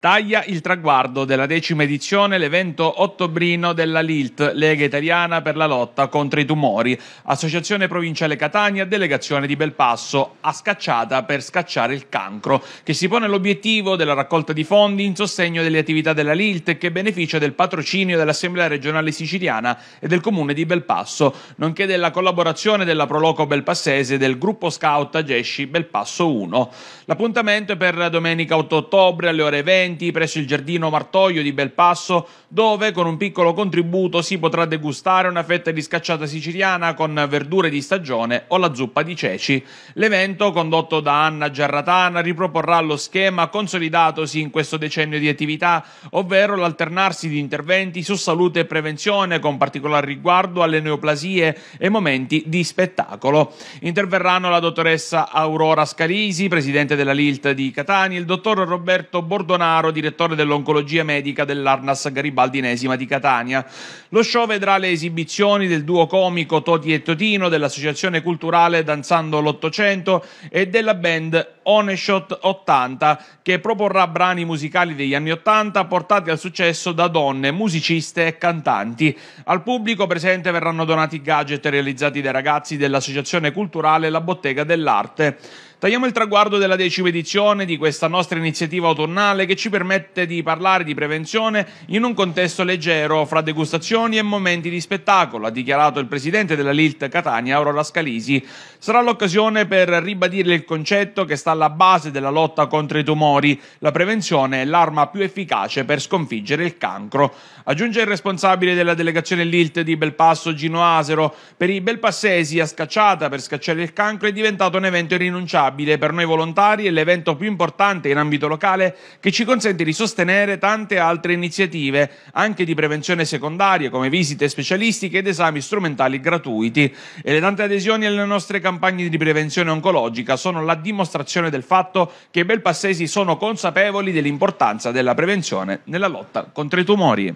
Taglia il traguardo della decima edizione l'evento ottobrino della LILT, Lega Italiana per la lotta contro i tumori, Associazione Provinciale Catania, Delegazione di Belpasso, a scacciata per scacciare il cancro, che si pone l'obiettivo della raccolta di fondi in sostegno delle attività della LILT e che beneficia del patrocinio dell'Assemblea regionale siciliana e del comune di Belpasso, nonché della collaborazione della Proloco Belpassese e del gruppo scout Agesci Belpasso 1. L'appuntamento è per domenica 8 ottobre alle ore 20 eventi presso il Giardino Martoglio di Belpasso, dove con un piccolo contributo si potrà degustare una fetta di scacciata siciliana con verdure di stagione o la zuppa di ceci. L'evento, condotto da Anna Giarratana, riproporrà lo schema consolidatosi in questo decennio di attività, ovvero l'alternarsi di interventi su salute e prevenzione con particolare riguardo alle neoplasie e momenti di spettacolo. Interverranno la dottoressa Aurora Scalisi, presidente della LILT di Catania, il dottor Roberto Bordonaro Montanaro, direttore dell'oncologia medica dell'Arnas Garibaldinesima di Catania. Lo show vedrà le esibizioni del duo comico Toti e Totino, dell'associazione culturale Danzando l'Ottocento e della band Oneshot 80 che proporrà brani musicali degli anni 80 portati al successo da donne, musiciste e cantanti. Al pubblico presente verranno donati gadget realizzati dai ragazzi dell'associazione culturale La Bottega dell'Arte. Tagliamo il traguardo della decima edizione di questa nostra iniziativa autunnale che ci permette di parlare di prevenzione in un contesto leggero fra degustazioni e momenti di spettacolo, ha dichiarato il presidente della Lilt Catania, Aurora Scalisi. Sarà l'occasione per ribadire il concetto che sta alla base della lotta contro i tumori. La prevenzione è l'arma più efficace per sconfiggere il cancro. Aggiunge il responsabile della delegazione LILT di Belpasso, Gino Asero. Per i belpassesi a scacciata per scacciare il cancro è diventato un evento irrinunciabile. Per noi volontari è l'evento più importante in ambito locale che ci consente di sostenere tante altre iniziative, anche di prevenzione secondaria, come visite specialistiche ed esami strumentali gratuiti. E le tante adesioni alle nostre campagne di prevenzione oncologica sono la dimostrazione testimone del fatto che i belpassesi sono consapevoli dell'importanza della prevenzione nella lotta contro i tumori.